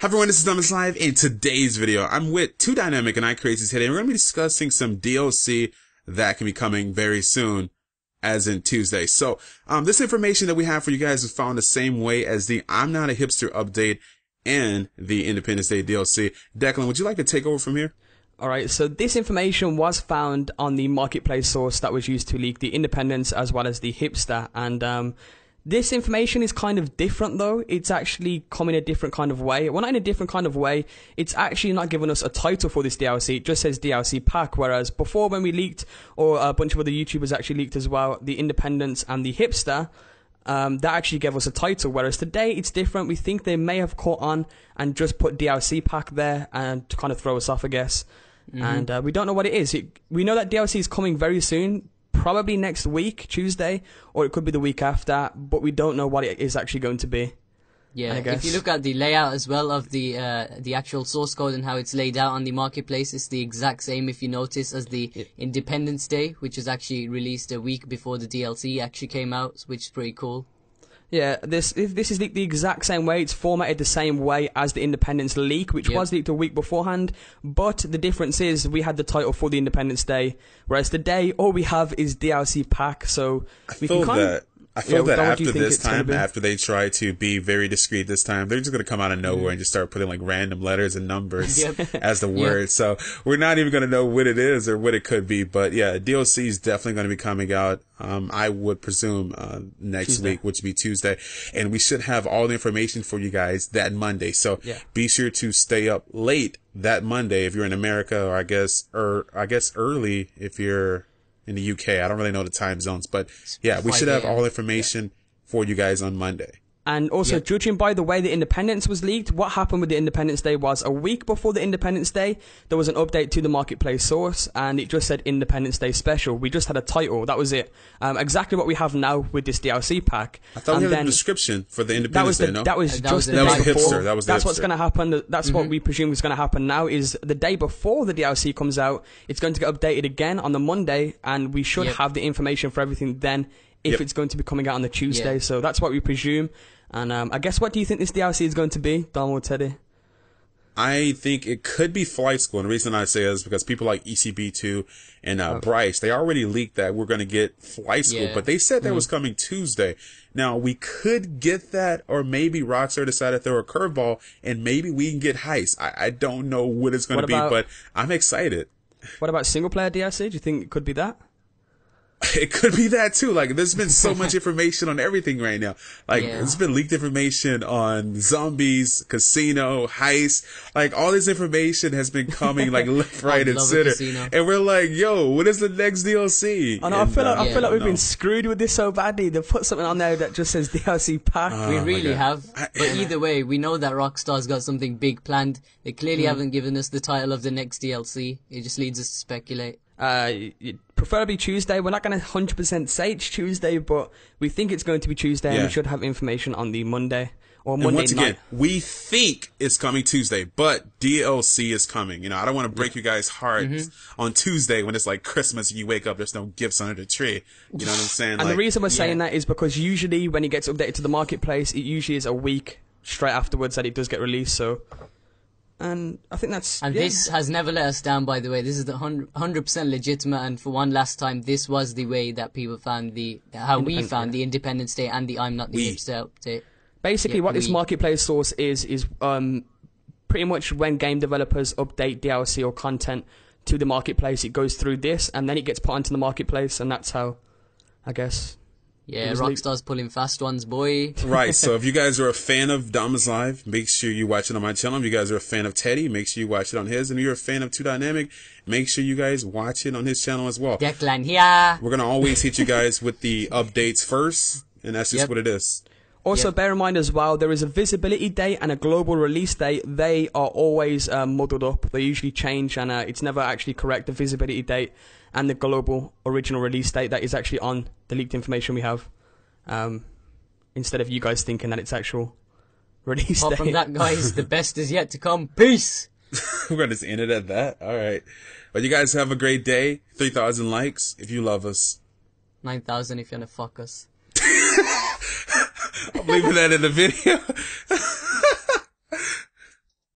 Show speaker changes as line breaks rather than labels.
Hi everyone, this is Dumbest Live. In today's video, I'm with Two Dynamic and I Crazy today. We're going to be discussing some DLC that can be coming very soon, as in Tuesday. So, um, this information that we have for you guys is found the same way as the I'm Not a Hipster update and
the Independence Day DLC. Declan, would you like to take over from here? All right, so this information was found on the marketplace source that was used to leak the Independence as well as the Hipster, and um, this information is kind of different though. It's actually coming a different kind of way. Well, not in a different kind of way. It's actually not giving us a title for this DLC. It just says DLC pack. Whereas before, when we leaked, or a bunch of other YouTubers actually leaked as well, the Independence and the Hipster, um, that actually gave us a title. Whereas today, it's different. We think they may have caught on and just put DLC pack there and to kind of throw us off, I guess. Mm-hmm. And uh, we don't know what it is. It, we know that DLC is coming very soon, probably next week, Tuesday, or it could be the week after, but we don't know what it is actually going to be. Yeah, if you look at the layout as well of the uh, the actual source code and how it's laid out on the marketplace, it's the exact same. If you notice, as the yeah. Independence Day, which is actually released a week before the DLC actually came out, which is pretty cool. Yeah, this this is leaked the exact same way. It's formatted the same way as the Independence leak, which yep. was leaked a week beforehand. But the difference is we had the title for the Independence Day, whereas today all we have is DLC pack. So I we can kind that. of I feel yeah, that after this time, after
they try to be very discreet this time, they're just going to come out of nowhere mm and just start putting like random letters and numbers yep. as the word. Yep. So we're not even going to know what it is or what it could be. But yeah, DLC is definitely going to be coming out. Um, I would presume uh, next Tuesday. week, which would be Tuesday, and we should have all the information for you guys that Monday. So yeah. be sure to stay up late that Monday if you're in America, or I guess, or er, I guess early if you're in the UK. I don't really know the time zones, but yeah, we should have all information for you guys on Monday.
And also, judging by the way the Independence was leaked, what happened with the Independence Day was a week before the Independence Day, there was an update to the Marketplace source, and it just said Independence Day Special. We just had a title, that was it. Um, exactly what we have now with this DLC pack. I thought and we had then, a description for the Independence that was the, Day, no? That was that just was the, day was before. Hipster. That was That's hipster. what's going to happen. That's mm-hmm. what we presume is going to happen now, is the day before the DLC comes out, it's going to get updated again on the Monday, and we should yep. have the information for everything then if yep. it's going to be coming out on the Tuesday. So that's what we presume. And um, I guess what do you think this DLC is going to be, Donald Teddy?
I think it could be Flight School. And the reason I say is because people like ECB2 and uh, okay. Bryce, they already leaked that we're going to get Flight School, yeah. but they said that mm was coming Tuesday. Now, we could get that, or maybe Rockstar decided to throw a curveball and maybe we can get Heist. I, I don't know what it's going to be, but I'm excited. What about single
player DLC? Do you think it could be that?
it could be that too. Like, there's been so much information on everything right now. Like, yeah. there's been leaked information on zombies, casino, heist. Like, all this information has been coming like left, right, and center. And we're like, yo, what is the next DLC? And, and I feel uh, like, I uh, feel like we've been
screwed with this so badly. They've put something on there that just says DLC pack. we oh really have. But either way, we know that Rockstar's got something big planned. They clearly mm. haven't given us the title of the next DLC. It just leads us to speculate. Uh, preferably Tuesday. We're not going to 100% say it's Tuesday, but we think it's going to be Tuesday, yeah. and we should have information on the Monday or Monday and once night. again, we think
it's coming Tuesday, but DLC is coming. You know, I don't want to break yeah. you guys' hearts mm-hmm. on Tuesday when it's like Christmas and you wake up, there's no gifts under the tree. You know what I'm saying? and like, the reason we're yeah. saying
that is because usually when it gets updated to the marketplace, it usually is a week straight afterwards that it does get released. So and I think that's. And yeah. this has never let us down, by the way. This is the hundred percent legitimate, and for one last time, this was the way that people found the how we found the Independence Day and the I'm Not the we. Hipster update.
Basically, yeah, what we. this
marketplace source is is um, pretty much when game developers update DLC or content to the marketplace, it goes through this, and then it gets put onto the marketplace, and that's how, I guess, yeah, Rockstar's stars pulling fast ones, boy. right. So if
you guys are a fan of Dama's Live, make sure you watch it on my channel. If you guys are a fan of Teddy, make sure you watch it on his. And if you're a fan of Two Dynamic, make sure you guys watch it
on his channel as well. Declan here.
We're gonna always hit you guys with the updates first, and that's just yep. what it is.
Also, bear in mind as well, there is a visibility date and a global release date. They are always uh, muddled up. They usually change, and uh, it's never actually correct. The visibility date and the global original release date that is actually on the leaked information we have, um, instead of you guys thinking that it's actual release Apart date. from that, guys, the best is yet to come. Peace. We're gonna just end it at that. All right. But well, you guys have a great
day. Three thousand likes if you love us.
Nine thousand if you wanna fuck us.
I'm leaving that in the video.